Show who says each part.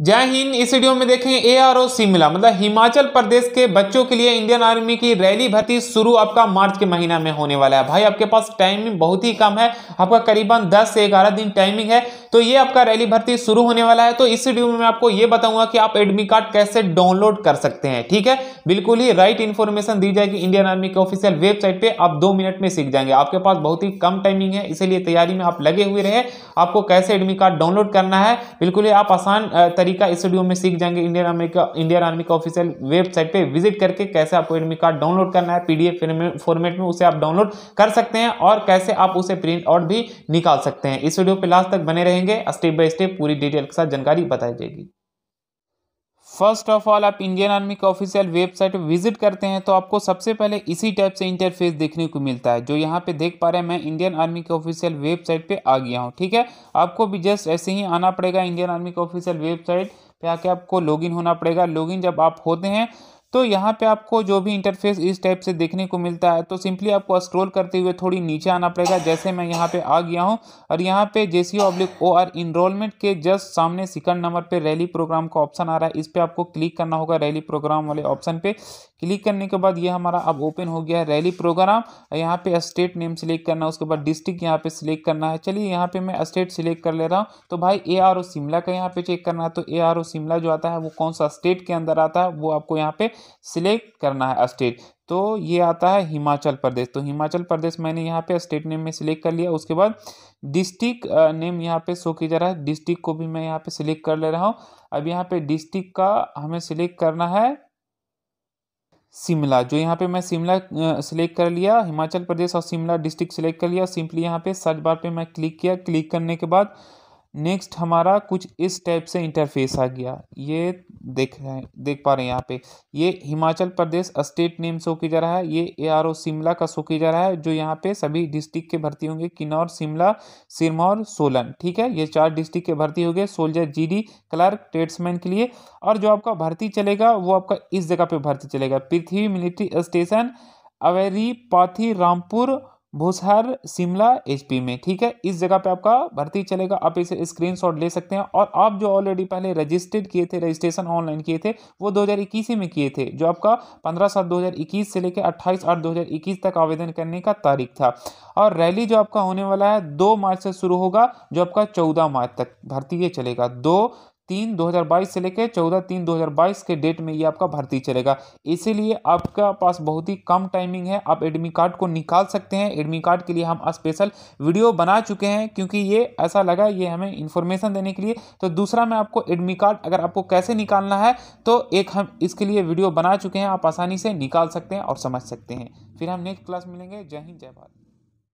Speaker 1: जय हिंद इस वीडियो में देखें ए आर ओ शिमला मतलब हिमाचल प्रदेश के बच्चों के लिए इंडियन आर्मी की रैली भर्ती शुरू आपका मार्च के महीना में होने वाला है भाई आपके पास टाइमिंग बहुत ही कम है आपका करीबन 10 से 11 दिन टाइमिंग है तो ये आपका रैली भर्ती शुरू होने वाला है तो इस वीडियो में मैं आपको ये बताऊंगा कि आप एडमिट कार्ड कैसे डाउनलोड कर सकते हैं ठीक है बिल्कुल ही राइट इन्फॉर्मेशन दी जाएगी इंडियन आर्मी के ऑफिशियल वेबसाइट पर आप दो मिनट में सीख जाएंगे आपके पास बहुत ही कम टाइमिंग है इसीलिए तैयारी में आप लगे हुए रहे आपको कैसे एडमिट कार्ड डाउनलोड करना है बिल्कुल ही आप आसान तरीका इस वीडियो में सीख जाएंगे इंडियन आर्मी का इंडियन आर्मी का ऑफिशियल वेबसाइट पे विजिट करके कैसे आपको एडमी कार्ड डाउनलोड करना है पीडीएफ फॉर्मेट में उसे आप डाउनलोड कर सकते हैं और कैसे आप उसे प्रिंट आउट भी निकाल सकते हैं इस वीडियो पे लास्ट तक बने रहेंगे स्टेप बाय स्टेप पूरी डिटेल के साथ जानकारी बताई जाएगी फर्स्ट ऑफ ऑल आप इंडियन आर्मी का ऑफिशियल वेबसाइट विजिट करते हैं तो आपको सबसे पहले इसी टाइप से इंटरफेस देखने को मिलता है जो यहाँ पे देख पा रहे हैं मैं इंडियन आर्मी के ऑफिशियल वेबसाइट पे आ गया हूँ ठीक है आपको भी जस्ट ऐसे ही आना पड़ेगा इंडियन आर्मी के ऑफिशियल वेबसाइट पे आके आपको लॉगिन होना पड़ेगा लॉगिन जब आप होते हैं तो यहाँ पे आपको जो भी इंटरफेस इस टाइप से देखने को मिलता है तो सिंपली आपको स्क्रॉल करते हुए थोड़ी नीचे आना पड़ेगा जैसे मैं यहाँ पे आ गया हूँ और यहाँ पे J C oblique O R enrolment के जस्ट सामने सेकंड नंबर पे रैली प्रोग्राम का ऑप्शन आ रहा है इस पर आपको क्लिक करना होगा रैली प्रोग्राम वाले ऑप्शन पर क्लिक करने के बाद ये हमारा अब ओपन हो गया है रैली प्रोग्राम यहाँ पे स्टेट नेम सिलेक्ट करना है उसके बाद डिस्ट्रिक्ट यहाँ पे सिलेक्ट करना है चलिए यहाँ पे मैं स्टेट सिलेक्ट कर ले रहा हूँ तो भाई ए आर ओ शिमला का यहाँ पे चेक करना है तो ए आर ओ शिमला जो आता है वो कौन सा स्टेट के अंदर आता है वो आपको यहाँ पे सिलेक्ट करना है स्टेट तो ये आता है हिमाचल प्रदेश तो हिमाचल प्रदेश मैंने यहाँ पे स्टेट नेम में सिलेक्ट कर लिया उसके बाद डिस्ट्रिक्ट नेम यहाँ पे शो किया जा रहा है डिस्ट्रिक्ट को भी मैं यहाँ पे सिलेक्ट कर ले रहा हूँ अब यहाँ पे डिस्ट्रिक्ट का हमें सिलेक्ट करना है शिमला जो यहाँ पे मैं शिमला सिलेक्ट कर लिया हिमाचल प्रदेश और शिमला डिस्ट्रिक्ट सिलेक्ट कर लिया सिंपली यहाँ पे सर्च बार पे मैं क्लिक किया क्लिक करने के बाद नेक्स्ट हमारा कुछ इस टाइप से इंटरफेस आ गया ये देख रहे हैं देख पा रहे हैं यहाँ पे ये Himachal Pradesh state name show किया जा रहा है ये ए आर ओ शिमला का शो किया जा रहा है जो यहाँ पे सभी डिस्ट्रिक्ट के भर्ती होंगे किन्नौर शिमला सिरमौर सोलन ठीक है ये चार डिस्ट्रिक्ट के भर्ती हो गए सोल्जर डी क्लर्क ट्रेड्समैन के लिए और जो आपका भर्ती चलेगा वो आपका इस जगह पर भर्ती चलेगा पृथ्वी मिलिट्री स्टेशन अवेरी पाथी रामपुर भोसहर शिमला एचपी में ठीक है इस जगह पे आपका भर्ती चलेगा आप इसे स्क्रीनशॉट ले सकते हैं और आप जो ऑलरेडी पहले रजिस्टर्ड किए थे रजिस्ट्रेशन ऑनलाइन किए थे वो 2021 में किए थे जो आपका 15 सात 2021 से लेकर 28 आठ 2021 तक आवेदन करने का तारीख था और रैली जो आपका होने वाला है दो मार्च से शुरू होगा जो आपका चौदह मार्च तक भर्ती ये चलेगा दो तीन 2022 से लेकर चौदह तीन 2022 के डेट में ये आपका भर्ती चलेगा इसीलिए आपका पास बहुत ही कम टाइमिंग है आप एडमिट कार्ड को निकाल सकते हैं एडमिट कार्ड के लिए हम स्पेशल वीडियो बना चुके हैं क्योंकि ये ऐसा लगा ये हमें इन्फॉर्मेशन देने के लिए तो दूसरा मैं आपको एडमिट कार्ड अगर आपको कैसे निकालना है तो एक हम इसके लिए वीडियो बना चुके हैं आप आसानी से निकाल सकते हैं और समझ सकते हैं फिर हम नेक्स्ट क्लास मिलेंगे जय हिंद जय भारत